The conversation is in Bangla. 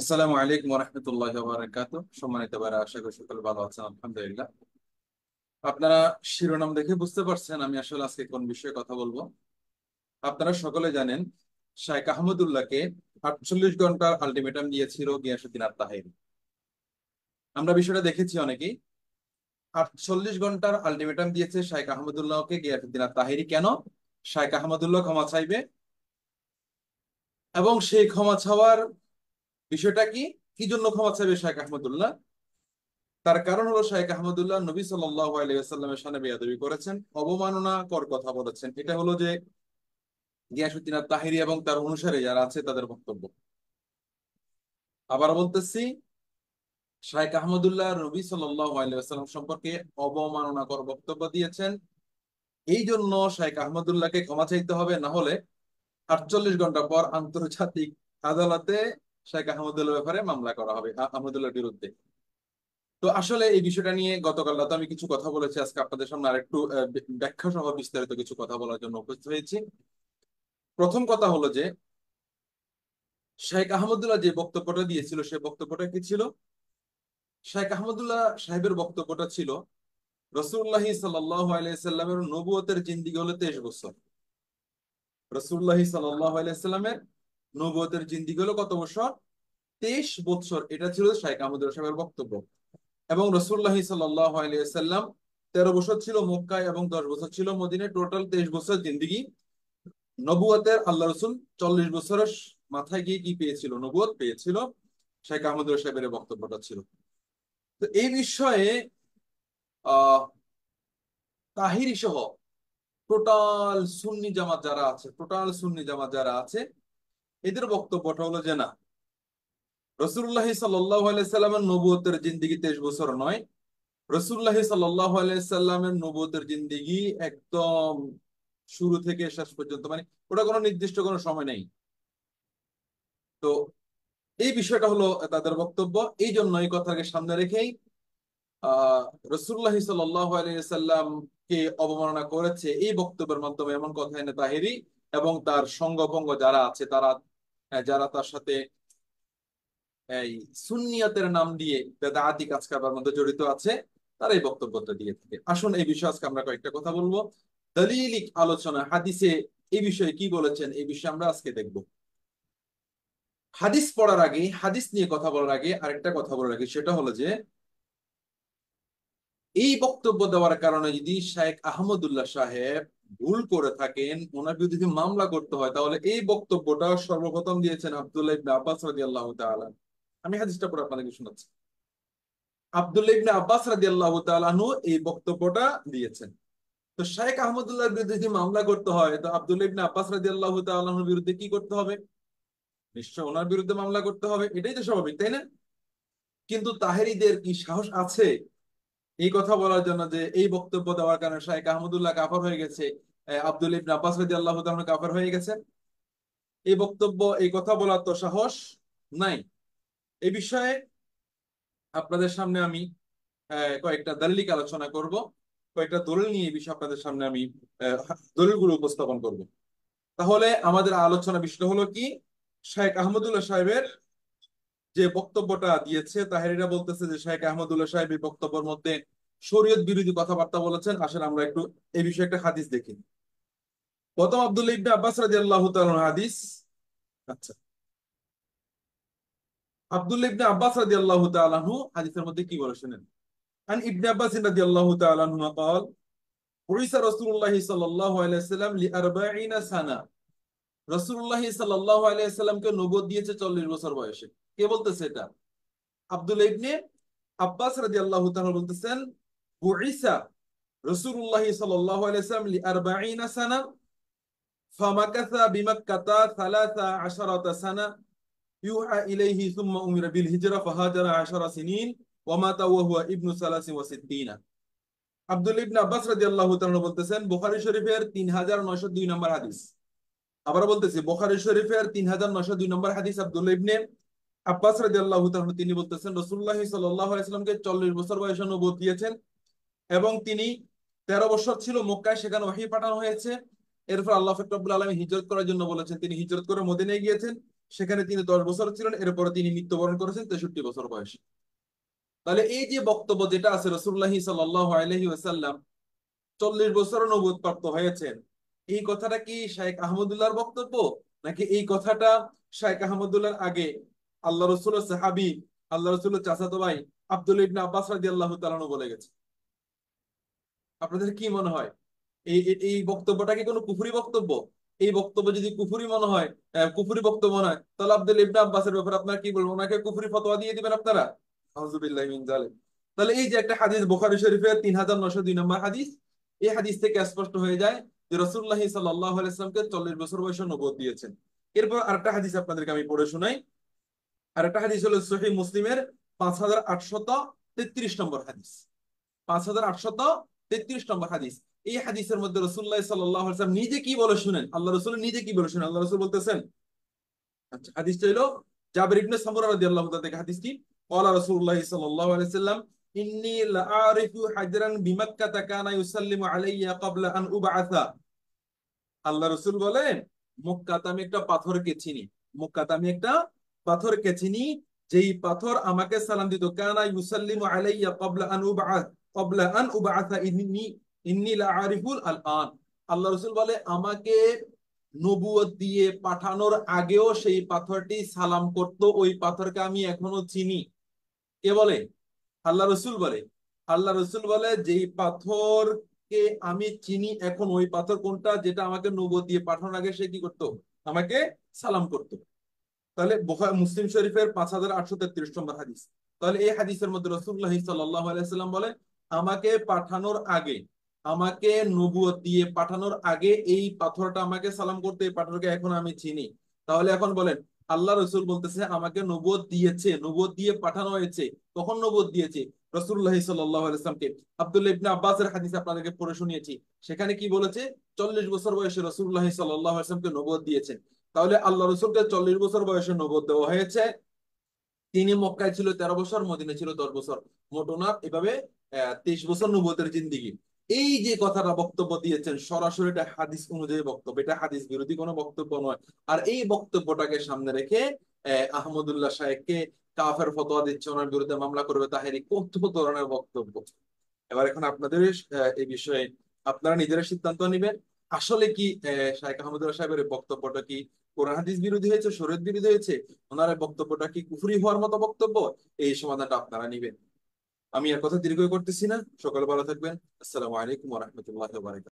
আসসালামু আলাইকুম রহমতুল্লাহ বারাকাত সম্মানিত ভাইরা আশা করি সকলে ভালো আছেন আলহামদুলিল্লাহ আপনারা শিরোনাম দেখে বুঝতে পারছেন আমি আসলে আজকে কোন বিষয়ে কথা বলবো আপনারা সকলে জানেন শাইখ আহমদুল্লাহকে আটচল্লিশ ঘন্টার আলটিমেটাম দিয়েছিল গিয়াসুদ্দিন আত্মাহির আমরা বিষয়টা দেখেছি অনেকেই আটচল্লিশ ঘন্টার আলটিমেটাম দিয়েছে শাইখ আহমদুল্লাহকে গিয়াসুদ্দিন তাহিরি কেন শাইখ আহমদুল্লাহ ক্ষমা চাইবে এবং সেই ক্ষমা চাওয়ার বিষয়টা কি কি জন্য ক্ষমা চাইবে শাহেখ আহমদুল্লাহ তার কারণ হলো শাহেখ আহমদুল্লাহ নবী সাল্লাহ সামনে বেয়াদবি করেছেন অবমাননা কর কথা বলেছেন এটা হলো যে গিয়াসুদ্দিন তাহিরি এবং তার অনুসারে যারা আছে তাদের বক্তব্য আবার বলতেছি শাহেখ আহমদুল্লাহ রবি সাল্লাম সম্পর্কে অবমাননাকর বক্তব্য দিয়েছেন এই জন্য শাহেখ আহমদুল্লাহকে ক্ষমা চাইতে হবে না হলে আটচল্লিশ ঘন্টা পর আন্তর্জাতিক আদালতে শেখ আহমদুল্লাহ ব্যাপারে মামলা করা হবে আহমদুল্লাহ বিরুদ্ধে তো আসলে এই বিষয়টা নিয়ে গতকাল রাতে আমি কিছু কথা বলেছি আজকে আপনাদের সামনে আরেকটু ব্যাখ্যা সহ বিস্তারিত কিছু কথা বলার জন্য উপস্থিত হয়েছি প্রথম কথা হলো যে শেখ আহমদুল্লাহ যে বক্তব্যটা দিয়েছিল সে বক্তব্যটা কি ছিল শেখ আহমদুল্লাহ সাহেবের বক্তব্যটা ছিল রসুল্লাহি সাল্লাহ নবুয়তের জিন্দিগি হলো তেইশ বছর রসুল্লাহি সাল্লাহ আলাইসাল্লামের নবতের জিন্দি গেল কত বছর তেইশ বছর এটা ছিল শাইক আহমদুল সাহেবের বক্তব্য এবং রসুল্লাহ সাল্লাম তেরো বছর ছিল মক্কায় এবং দশ বছর ছিল মদিনে টোটাল তেইশ বছর জিন্দিগি নবুয়াতের আল্লাহ রসুল চল্লিশ বছরের মাথায় গিয়ে কি পেয়েছিল নবুয় পেয়েছিল শেখ আহমদুর সাহেবের বক্তব্যটা ছিল তো এই বিষয়ে আহ তাহিরি সহ টোটাল সুন্নি জামাত যারা আছে টোটাল সুন্নি জামাত যারা আছে এদের বক্তব্যটা হলো যে না রসুল্লাহ সাল্লামের নবুয়তের জিন্দিগি তেইশ বছর নয় রসুল্লাহ সাল্লামের নবুয়তের জিন্দিগি একদম শুরু থেকে শেষ পর্যন্ত মানে ওটা কোনো নির্দিষ্ট কোনো সময় নেই তো এই বিষয়টা হলো তাদের বক্তব্য এই জন্য এই কথাকে সামনে রেখেই আহ রসুল্লাহ কে অবমাননা করেছে এই বক্তব্যের মাধ্যমে এমন কথা এনে তাহেরি এবং তার সঙ্গভঙ্গ যারা আছে তারা হ্যাঁ, যারা তার সাথে এই সুন্নিয়াতের নাম দিয়ে বেদাআতি কাজ কারবার মধ্যে জড়িত আছে তারা এই বক্তব্যটা দিয়ে থাকে আসুন এই বিষয়ে আজকে আমরা কয়েকটা কথা বলবো দলিলিক আলোচনা হাদিসে এই বিষয়ে কি বলেছেন এই বিষয়ে আমরা আজকে দেখব হাদিস পড়ার আগে হাদিস নিয়ে কথা বলার আগে আরেকটা কথা বলার আগে সেটা হলো যে এই বক্তব্য দেওয়ার কারণে যদি শাহেক আহমদুল্লাহ সাহেব ভুল করে থাকেন ওনার বিরুদ্ধে মামলা করতে হয় তাহলে এই বক্তব্যটা সর্বপ্রথম দিয়েছেন আবদুল্লাহ ইবনে আব্বাস রাজি আল্লাহ আমি হাদিসটা পরে আপনাদেরকে শোনাচ্ছি আবদুল্লাহ ইবনে আব্বাস রাজি আল্লাহ এই বক্তব্যটা দিয়েছেন তো শেখ আহমদুল্লাহর বিরুদ্ধে যদি মামলা করতে হয় তো আবদুল্লাহ ইবনে আব্বাস রাজি আল্লাহ তাল্লাহর বিরুদ্ধে কি করতে হবে নিশ্চয় ওনার বিরুদ্ধে মামলা করতে হবে এটাই তো স্বাভাবিক তাই না কিন্তু তাহেরিদের কি সাহস আছে এই কথা বলার জন্য যে এই বক্তব্য দেওয়ার কারণে শাহেক আহমদুল্লাহ কাফার হয়ে গেছে আব্দুল ইবন আব্বাস রাজি আল্লাহ কাফার হয়ে গেছে এই বক্তব্য এই কথা বলার তো সাহস নাই এই বিষয়ে আপনাদের সামনে আমি কয়েকটা দলিক আলোচনা করব কয়েকটা দলিল নিয়ে এই বিষয়ে আপনাদের সামনে আমি দলিলগুলো উপস্থাপন করব তাহলে আমাদের আলোচনা বিষয় হলো কি শেখ আহমদুল্লাহ সাহেবের যে বক্তব্যটা দিয়েছে তাহেরিরা বলতেছে যে শেখ আহমদুল্লাহ সাহেব এই বক্তব্যের মধ্যে শরীয়ত বিরোধী কথাবার্তা বলেছেন আসলে আমরা একটু এই বিষয়ে একটা হাদিস দেখি প্রথম আব্দুল ইবনে আব্বাস রাদিয়াল্লাহু তাআলা হাদিস আচ্ছা আব্দুল ইবনে আব্বাস রাদিয়াল্লাহু তাআলা হাদিসের মধ্যে কি বলে শুনেন আন ইবনে আব্বাস রাদিয়াল্লাহু তাআলা হুমা قال بعث رسول الله صلى الله عليه وسلم ل 40 سنه রসুল্লাহ সাল্লাহ আলাইসাল্লামকে নগদ দিয়েছে চল্লিশ বছর বয়সে কে বলতেছে এটা আব্দুল ইবনে আব্বাস রাজি আল্লাহ বলতেছেন বুইসা রসুল্লাহ সাল্লাহ আলাইসাল্লাম লি আরবাইনা সানা ফামাকাসা বিমাক্কাতা সালাসা আশারাতা সানা ইউহা ইলাইহি সুম্মা উমিরা বিল হিজরা ফাহাজারা আশারা সিনিন ওয়া ওয়া হুয়া ইবনু সালাসি ওয়া সিদ্দিনা আব্দুল ইবনে আব্বাস রাদিয়াল্লাহু তাআলা বলতেছেন বুখারী শরীফের দুই নম্বর হাদিস আবার বলতেছি বোখারি শরীফের তিন হাজার নশো দুই নম্বর হাদিস আব্দুল ইবনে আব্বাস রাদিয়াল্লাহু তাআলা তিনি বলতেছেন রাসূলুল্লাহ সাল্লাল্লাহু চল্লিশ বছর বয়সে অনুবোধ দিয়েছেন এবং তিনি তেরো বছর ছিল মক্কায় সেখানে ওয়াহি পাঠানো হয়েছে এরপর আল্লাহ পাক রব্বুল হিজরত করার জন্য বলেছেন তিনি হিজরত করে মদিনায় গিয়েছেন সেখানে তিনি দশ বছর ছিলেন এরপরে তিনি মৃত্যুবরণ করেছেন তেষট্টি বছর বয়সে তাহলে এই যে বক্তব্য যেটা আছে রাসূলুল্লাহ সাল্লাহ আলাইহি ওয়াসাল্লাম 40 বছর অনুবোধ প্রাপ্ত হয়েছেন এই কথাটা কি শাহেখ আহমদুল্লাহর বক্তব্য নাকি এই কথাটা শাহেখ আহমদুল্লাহর আগে আল্লাহ রসুল সাহাবি আল্লাহ রসুল চাচাতো ভাই আব্দুল ইবনা আব্বাস রাজি আল্লাহ তালানু বলে গেছে আপনাদের কি মনে হয় এই এই বক্তব্যটা কি কোনো কুফুরি বক্তব্য এই বক্তব্য যদি কুফুরি মনে হয় কুফুরি বক্তব্য মনে হয় তাহলে আব্দুল ইবনা আব্বাসের ব্যাপারে আপনারা কি বলবেন ওনাকে কুফুরি ফতোয়া দিয়ে দিবেন আপনারা তাহলে এই যে একটা হাদিস বোখারি শরীফের তিন হাজার নশো দুই নম্বর হাদিস এই হাদিস থেকে স্পষ্ট হয়ে যায় রসুল্লাহ চল্লিশ বছর বয়সে নবদ দিয়েছেন এরপর আরেকটা হাদিস আপনাদেরকে আমি পড়ে শোনাই আরেকটা হাদিস হলো সহি মুসলিমের পাঁচ হাজার আটশত তেত্রিশ নম্বর হাদিস পাঁচ হাজার আটশত তেত্রিশ নম্বর হাদিস এই হাদিসের মধ্যে রসুল্লাহ সাল্লাম নিজে কি বলে শুনেন আল্লাহ রসুল নিজে কি বলে শুনেন আল্লাহ রসুল বলতেছেন আচ্ছা হাদিসটা হলো জাবির ইবনে সামুরা রাদিয়াল্লাহু তাআলা থেকে হাদিসটি ক্বালা রাসূলুল্লাহ সাল্লাল্লাহু আলাইহি সাল্লাম ইন্নি লাআরিফু হাজরান বিমাক্কা তাকানা ইউসাল্লিমু আলাইয়া ক্বাবলা আন উবআসা আল্লাহ রাসূল বলেন মক্কাতে আমি একটা পাথরকে চিনি মক্কাতে আমি একটা পাথরকে চিনি যেই পাথর আমাকে সালাম দিত কানা ইউসাল্লিমু আলাইয়া ক্বাবলা আন উবআস ক্বাবলা আন উবআসা ইন্নি ইন্নি লাআরিফুল আল আন আল্লাহ রাসূল বলে আমাকে নবুয়ত দিয়ে পাঠানোর আগেও সেই পাথরটি সালাম করত ওই পাথরকে আমি এখনো চিনি কে বলে আল্লাহ রসুল বলে আল্লাহ রসুল বলে যেই কে আমি চিনি এখন ওই পাথর কোনটা যেটা আমাকে নবদ দিয়ে পাঠানোর আগে সে কি করত আমাকে সালাম করত তাহলে মুসলিম শরীফের পাঁচ হাজার আটশো তেত্রিশ নম্বর হাদিস তাহলে এই হাদিসের মধ্যে রসুল্লাহ সাল্লাম বলে আমাকে পাঠানোর আগে আমাকে নবুয়ত দিয়ে পাঠানোর আগে এই পাথরটা আমাকে সালাম করতে এই পাথরকে এখন আমি চিনি তাহলে এখন বলেন আল্লাহ রসুল বলতেছে আমাকে নবদ দিয়েছে নবদ দিয়ে পাঠানো হয়েছে কখন নবদ দিয়েছে রসুল্লাহ সাল্লাহামকে আবদুল্লাহ ইবনা আব্বাসের হাদিস আপনাদেরকে পড়ে শুনিয়েছি সেখানে কি বলেছে চল্লিশ বছর বয়সে রসুল্লাহ সাল্লাহামকে নবদ দিয়েছেন তাহলে আল্লাহ রসুলকে চল্লিশ বছর বয়সে নবদ দেওয়া হয়েছে তিনি মক্কায় ছিল তেরো বছর মদিনে ছিল দশ বছর মোট ওনার এভাবে তেইশ বছর নবদের জিন্দিগি এই যে কথাটা বক্তব্য দিয়েছেন সরাসরি এটা হাদিস অনুযায়ী বক্তব্য এটা হাদিস বিরোধী কোনো বক্তব্য নয় আর এই বক্তব্যটাকে সামনে রেখে আহমদুল্লাহ সাহেবকে কাফের ফতোয়া দিচ্ছে ওনার বিরুদ্ধে মামলা করবে তাহেরি কত ধরনের বক্তব্য এবার এখন আপনাদের এই বিষয়ে আপনারা নিজেরা সিদ্ধান্ত নেবেন আসলে কি শাহেখ আহমদুল্লাহ সাহেবের বক্তব্যটা কি কোরআন হাদিস বিরোধী হয়েছে শরীর বিরোধী হয়েছে ওনার বক্তব্যটা কি কুফুরি হওয়ার মতো বক্তব্য এই সমাধানটা আপনারা নিবেন আমি আর কথা দীর্ঘ করতেছি না সকাল ভালো থাকবেন আসসালামু আলাইকুম রহমতুল্লাহ